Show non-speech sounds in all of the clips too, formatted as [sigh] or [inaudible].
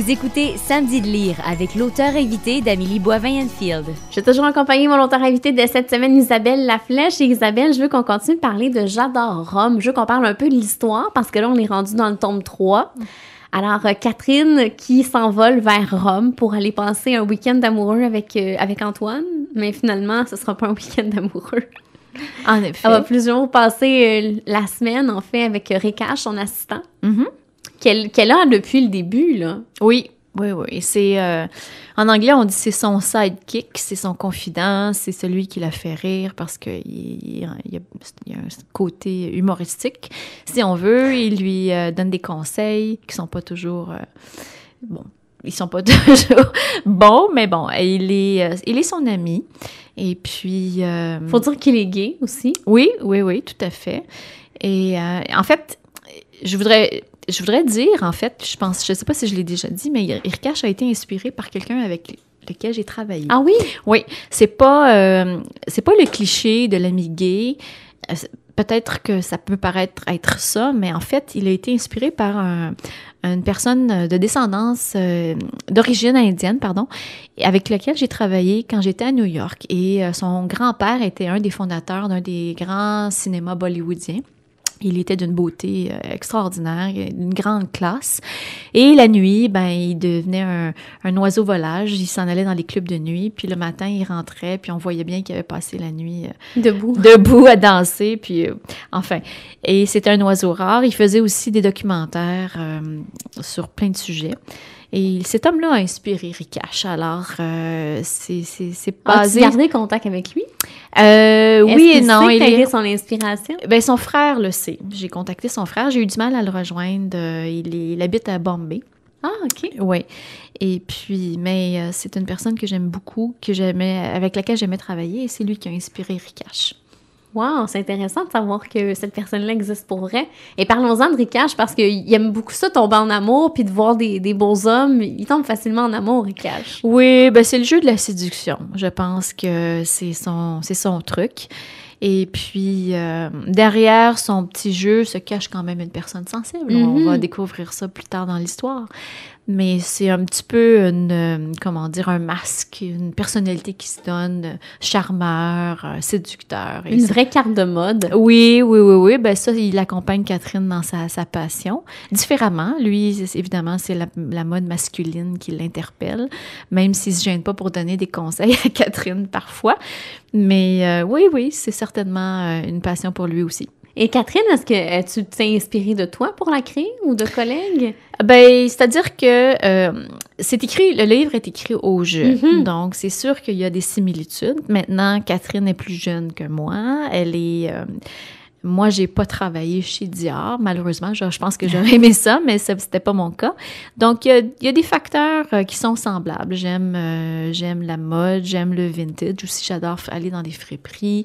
Vous écoutez Samedi de lire avec l'auteur invité d'Amélie Boivin-Enfield. Je suis toujours accompagnée de mon auteur invité de cette semaine, Isabelle Laflèche. Et Isabelle, je veux qu'on continue de parler de J'adore Rome. Je veux qu'on parle un peu de l'histoire parce que là, on est rendu dans le tome 3. Alors, euh, Catherine qui s'envole vers Rome pour aller passer un week-end amoureux avec, euh, avec Antoine, mais finalement, ce ne sera pas un week-end amoureux. En effet. Elle va plusieurs passer euh, la semaine, en fait, avec Récache, son assistant. Mm-hmm qu'elle a depuis le début, là. Oui, oui, oui. C'est euh, en anglais, on dit c'est son sidekick, c'est son confident, c'est celui qui la fait rire parce qu'il il, y a, un côté humoristique, si on veut. Il lui euh, donne des conseils qui sont pas toujours euh, bon. Ils sont pas [laughs] toujours bons, mais bon, il est, il est son ami. Et puis. Faut dire qu'il est gay aussi. Oui, oui, oui, tout à fait. Et en fait, je voudrais je voudrais dire, en fait, je pense, je sais pas si je l'ai déjà dit, mais Irkash a été inspiré par quelqu'un avec lequel j'ai travaillé. Ah oui? Oui. C'est pas, euh, c'est pas le cliché de l'ami gay. Euh, peut-être que ça peut paraître être ça, mais en fait, il a été inspiré par une personne euh, de descendance, d'origine indienne, pardon, avec laquelle j'ai travaillé quand j'étais à New York. Et son grand-père était un des fondateurs d'un des grands cinémas bollywoodiens. Il était d'une beauté euh, extraordinaire, d'une grande classe. Et la nuit, ben, il devenait un, oiseau volage. Il s'en allait dans les clubs de nuit. Puis le matin, il rentrait. Puis on voyait bien qu'il avait passé la nuit euh, debout, debout à danser. Puis euh, enfin, et c'était un oiseau rare. Il faisait aussi des documentaires sur plein de sujets. Et cet homme-là a inspiré Rikash. Alors, euh, c'est pas... Ah, tu gardé contact avec lui? Euh, oui et non. il est... son inspiration? Ben, son frère le sait. J'ai contacté son frère. J'ai eu du mal à le rejoindre. Euh, il, habite à Bombay. Ah, OK. Oui. Et puis, mais c'est une personne que j'aime beaucoup, que avec laquelle j'aimais travailler, et c'est lui qui a inspiré Rikash. Wow, c'est intéressant de savoir que cette personne-là existe pour vrai. Et parlons-en de parce parce qu'il aime beaucoup ça, tomber en amour, puis de voir des, beaux hommes. Il tombe facilement en amour, Ricage. Oui, ben c'est le jeu de la séduction. Je pense que c'est son, son truc. Et puis, euh, derrière son petit jeu se cache quand même une personne sensible. On mhm. va découvrir ça plus tard dans l'histoire mais c'est un petit peu une, euh, comment dire, un masque, une personnalité qui se donne, euh, charmeur, euh, séducteur. une vraie carte de mode. Oui, oui, oui, oui. Ben ça, il accompagne Catherine dans sa, sa passion. Différemment, lui, évidemment, c'est la, la, mode masculine qui l'interpelle, même s'il ne se gêne pas pour donner des conseils à Catherine parfois. Mais oui, oui, c'est certainement une passion pour lui aussi. Et Catherine, est-ce que tu t'es inspirée de toi pour la créer ou de collègues? Ben, c'est-à-dire que euh, c'est écrit, le livre est écrit au jeu. Mm-hmm. Donc, c'est sûr qu'il y a des similitudes. Maintenant, Catherine est plus jeune que moi. Elle est. Euh, moi, j'ai pas travaillé chez Dior, malheureusement. Je, pense que j'aurais aimé ça, mais ce n'était pas mon cas. Donc, il y, a des facteurs euh, qui sont semblables. J'aime, j'aime la mode, j'aime le vintage aussi. J'adore aller dans des friperies.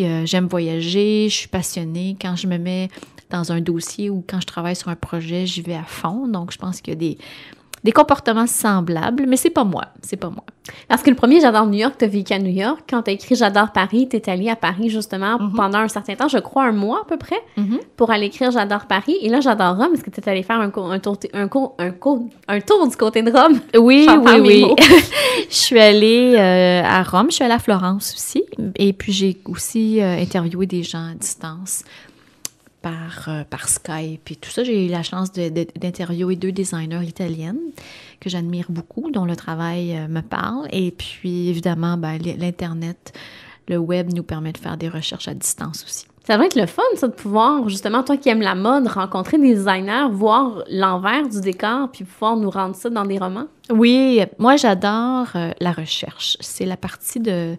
Euh, j'aime voyager, je suis passionnée. Quand je me mets dans un dossier ou quand je travaille sur un projet, j'y vais à fond. Donc, je pense qu'il y a des, des comportements semblables, mais c'est pas moi, c'est pas moi. Parce que le premier, j'adore New York, t'as vécu à New York. Quand t'as écrit J'adore Paris, t'es allé à Paris justement mhm. pendant un certain temps, je crois un mois à peu près, mhm. pour aller écrire J'adore Paris. Et là, j'adore Rome, est-ce que t'es allé faire un, tour, un, un, tour du côté de Rome. Oui, [laughs] oui, oui. [laughs] je suis allée euh, à Rome, je suis allée à Florence aussi. Et puis j'ai aussi euh, interviewé des gens à distance par, euh, par Skype et tout ça. J'ai eu la chance d'interviewer deux designers italiennes que j'admire beaucoup, dont le travail euh, me parle. Et puis, évidemment, ben, l'Internet, le web nous permet de faire des recherches à distance aussi. Ça va être le fun, ça, de pouvoir, justement, toi qui aimes la mode, rencontrer des designers, voir l'envers du décor, puis pouvoir nous rendre ça dans des romans. Oui, moi, j'adore euh, la recherche. C'est la partie de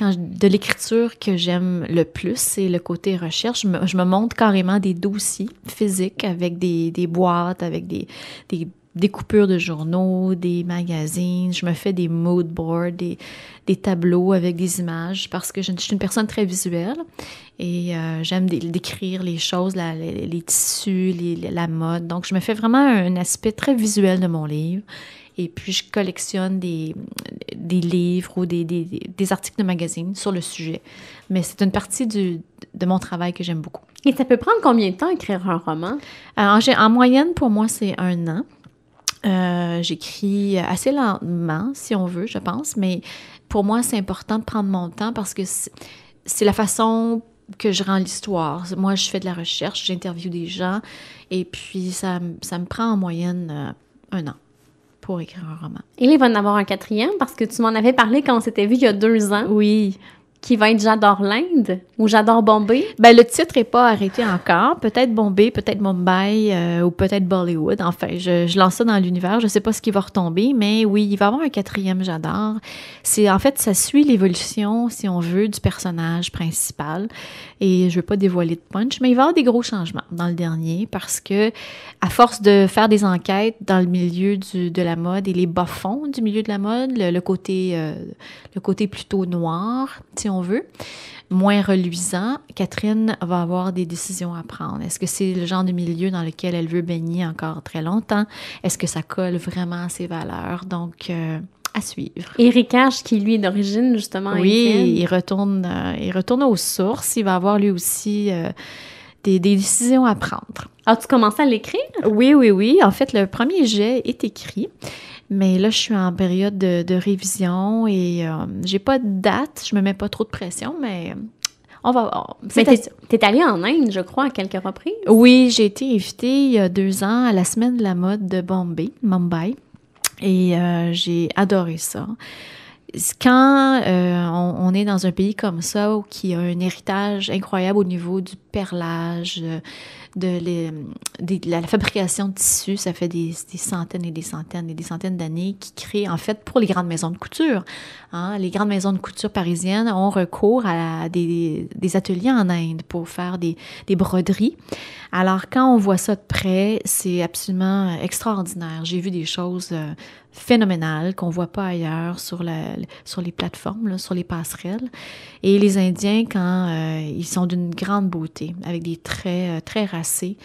de l'écriture que j'aime le plus, c'est le côté recherche. Je me, montre carrément des dossiers physiques avec des, boîtes, avec des, des, de journaux, des magazines. Je me fais des mood boards, des, tableaux avec des images parce que je, suis une personne très visuelle et euh, j'aime décrire les choses, les, tissus, la mode. Donc, je me fais vraiment un aspect très visuel de mon livre et puis, je collectionne des, des livres ou des, des, des, articles de magazines sur le sujet. Mais c'est une partie de mon travail que j'aime beaucoup. Et ça peut prendre combien de temps écrire un roman? Euh, en, moyenne, pour moi, c'est un an. Euh, j'écris assez lentement, si on veut, je pense, mais pour moi, c'est important de prendre mon temps parce que c'est la façon que je rends l'histoire. Moi, je fais de la recherche, j'interviewe des gens, et puis ça, ça me prend en moyenne euh, un an pour écrire un roman. Et il est en avoir un quatrième parce que tu m'en avais parlé quand on s'était vu il y a deux ans. Oui qui va être J'adore l'Inde ou J'adore Bombay? Ben, le titre n'est pas arrêté encore. Peut-être Bombay, peut-être Mumbai euh, ou peut-être Bollywood. Enfin, je, lance ça dans l'univers. Je ne sais pas ce qui va retomber, mais oui, il va y avoir un quatrième J'adore. C'est En fait, ça suit l'évolution, si on veut, du personnage principal. Et je ne veux pas dévoiler de punch, mais il va y avoir des gros changements dans le dernier parce que, à force de faire des enquêtes dans le milieu de la mode et les bas-fonds du milieu de la mode, le, côté, euh, le côté plutôt noir, si on veut, moins reluisant, Catherine va avoir des décisions à prendre. Est-ce que c'est le genre de milieu dans lequel elle veut baigner encore très longtemps? Est-ce que ça colle vraiment à ses valeurs? Donc, euh, à suivre. Eric qui lui est d'origine justement. Oui, il retourne, euh, il retourne aux sources. Il va avoir lui aussi... Euh, des, décisions à prendre. As-tu commencé à l'écrire? Oui, oui, oui. En fait, le premier jet est écrit. Mais là, je suis en période de, révision et euh, j'ai pas de date. Je me mets pas trop de pression, mais euh, on va voir. Mais t'es allée en Inde, je crois, à quelques reprises. Oui, j'ai été invitée il y a deux ans à la semaine de la mode de Bombay, Mumbai. Et euh, j'ai adoré ça quand euh, on, est dans un pays comme ça, qui a un héritage incroyable au niveau du perlage, euh, de, la fabrication de tissus, ça fait des, centaines et des centaines et des centaines d'années qui créent, en fait, pour les grandes maisons de couture. Hein. les grandes maisons de couture parisiennes ont recours à des, ateliers en Inde pour faire des, broderies. Alors, quand on voit ça de près, c'est absolument extraordinaire. J'ai vu des choses... Euh, phénoménal qu'on voit pas ailleurs sur, sur les plateformes, sur les passerelles. Et les Indiens, quand euh, ils sont d'une grande beauté, avec des traits euh, très racés,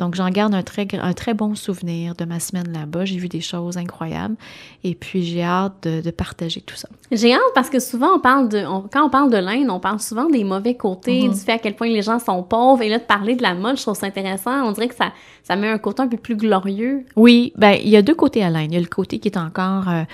donc, j'en garde un très, très bon souvenir de ma semaine là-bas. J'ai vu des choses incroyables et puis j'ai hâte de, partager tout ça. J'ai hâte parce que souvent, on parle de, quand on parle de l'Inde, on parle souvent des mauvais côtés, mm-hmm. du fait à quel point les gens sont pauvres. Et là, de parler de la mode, je trouve ça intéressant. On dirait que ça, ça met un côté un peu plus glorieux. Oui, ben il y a deux côtés à l'Inde. Il y a le côté qui est encore... Euh,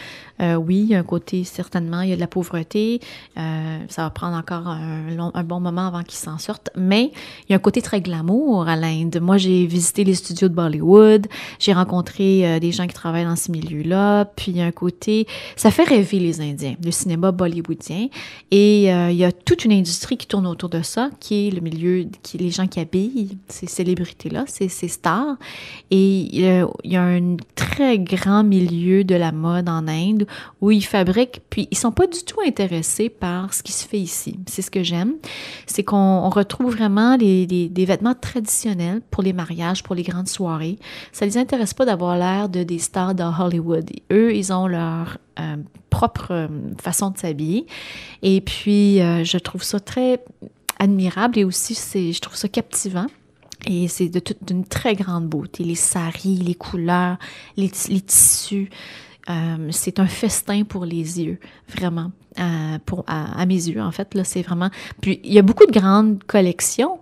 euh, oui, il y a un côté, certainement, il y a de la pauvreté. Euh, ça va prendre encore un, bon moment avant qu'ils s'en sortent. Mais il y a un côté très glamour à l'Inde. Moi, j'ai visité les studios de Bollywood. J'ai rencontré euh, des gens qui travaillent dans ce milieu-là. Puis il y a un côté, ça fait rêver les Indiens, le cinéma bollywoodien. Et il y a toute une industrie qui tourne autour de ça, qui est le milieu, qui les gens qui habillent ces célébrités-là, ces, ces stars. Et il y a une très grand milieu de la mode en Inde où ils fabriquent, puis ils sont pas du tout intéressés par ce qui se fait ici. C'est ce que j'aime, c'est qu'on retrouve vraiment des vêtements traditionnels pour les mariages, pour les grandes soirées. Ça les intéresse pas d'avoir l'air de des stars de Hollywood. eux, ils ont leur euh, propre euh, façon de s'habiller. Et puis, euh, je trouve ça très admirable et aussi, je trouve ça captivant. Et c'est de d'une très grande beauté. Les saris, les couleurs, les, tissus. Euh, c'est un festin pour les yeux, vraiment. Euh, pour, à, à, mes yeux, en fait, là, c'est vraiment... Puis, il y a beaucoup de grandes collections,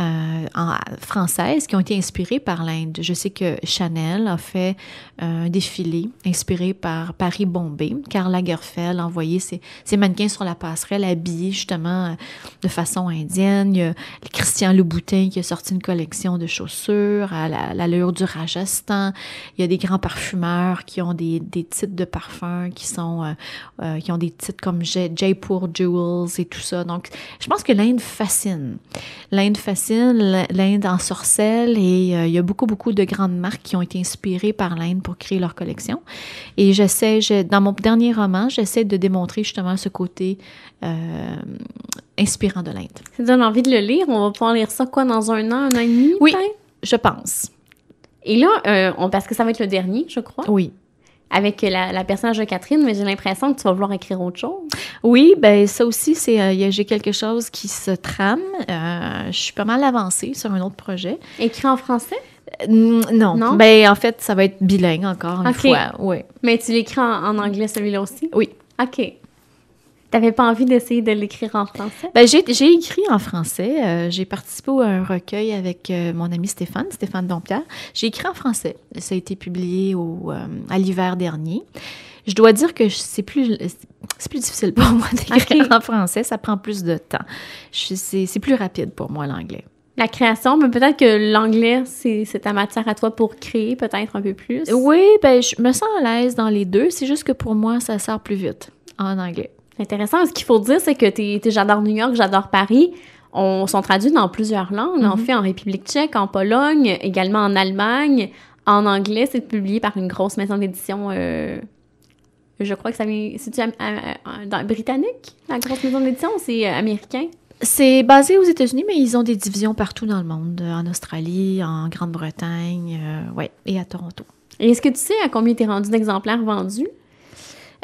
euh, euh, françaises qui ont été inspirées par l'Inde. Je sais que Chanel a fait euh, un défilé inspiré par Paris-Bombay. Karl Lagerfeld a envoyé ses, mannequins sur la passerelle habillés justement de façon indienne. Il y a Christian Louboutin qui a sorti une collection de chaussures à l'allure du Rajasthan. Il y a des grands parfumeurs qui ont des, titres de parfums qui sont qui ont des titres comme Jaipur Jewels et tout ça. Donc, je pense que l'Inde fascine. L'Inde fascine l'Inde en sorcelle et euh, il y a beaucoup, beaucoup de grandes marques qui ont été inspirées par l'Inde pour créer leur collection. Et j'essaie, dans mon dernier roman, j'essaie de démontrer justement ce côté euh, inspirant de l'Inde. Ça donne envie de le lire. On va pouvoir lire ça quoi dans un an, un an et demi? Oui, je pense. Et là, euh, on, parce que ça va être le dernier, je crois. Oui avec la, personnage de Catherine, mais j'ai l'impression que tu vas vouloir écrire autre chose. Oui, ben ça aussi, c'est euh, j'ai quelque chose qui se trame. Euh, je suis pas mal avancée sur un autre projet. Écrit en français? Non. non. Ben, en fait, ça va être bilingue encore une fois. Oui. Mais tu l'écris en, en, anglais celui-là aussi? Oui. OK. T'avais pas envie d'essayer de l'écrire en français? Ben, j'ai écrit en français. Euh, j'ai participé à un recueil avec euh, mon ami Stéphane, Stéphane Dompierre. J'ai écrit en français. Ça a été publié au, euh, à l'hiver dernier. Je dois dire que c'est plus, plus difficile pour moi [laughs] d'écrire en français. Ça prend plus de temps. C'est plus rapide pour moi l'anglais la création, mais peut-être que l'anglais, c'est ta matière à toi pour créer peut-être un peu plus. Oui, ben, je me sens à l'aise dans les deux. C'est juste que pour moi, ça sort plus vite en anglais. Intéressant. Ce qu'il faut dire, c'est que t'es, J'adore New York, J'adore Paris on, sont traduits dans plusieurs langues. On En mhm. fait, en République tchèque, en Pologne, également en Allemagne. En anglais, c'est publié par une grosse maison d'édition. Euh, je crois que ça cest britannique, la grosse maison d'édition, c'est euh, américain? C'est basé aux États-Unis, mais ils ont des divisions partout dans le monde, euh, en Australie, en Grande-Bretagne, ouais, et à Toronto. est-ce que tu sais à combien t'es rendu d'exemplaires vendus?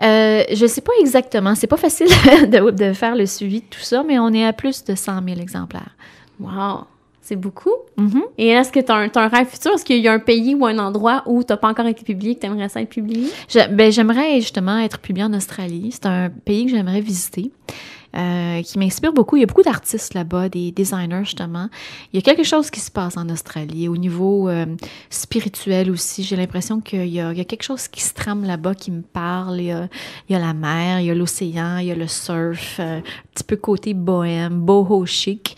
Euh, je ne sais pas exactement. C'est pas facile [laughs] de, faire le suivi de tout ça, mais on est à plus de 100 000 exemplaires. Wow! C'est beaucoup. Mm-hmm. Et est-ce que tu as, un rêve futur? Est-ce qu'il y a un pays ou un endroit où tu n'as pas encore été publié, que tu aimerais ça être publié? Ben, j'aimerais justement être publié en Australie. C'est un pays que j'aimerais visiter. Euh, qui m'inspire beaucoup. Il y a beaucoup d'artistes là-bas, des designers justement. Il y a quelque chose qui se passe en Australie au niveau euh, spirituel aussi. J'ai l'impression qu'il y, y, a quelque chose qui se trame là-bas, qui me parle. Il y, a, la mer, il y a l'océan, il y a le surf, euh, un petit peu côté bohème, boho chic.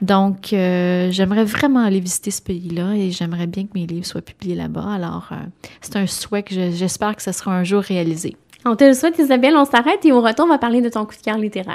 Donc, j'aimerais vraiment aller visiter ce pays-là et j'aimerais bien que mes livres soient publiés là-bas. Alors, c'est un souhait que j'espère que ce sera un jour réalisé. On te le souhaite, Isabelle. On s'arrête et on retourne on va parler de ton coup de cœur littéraire.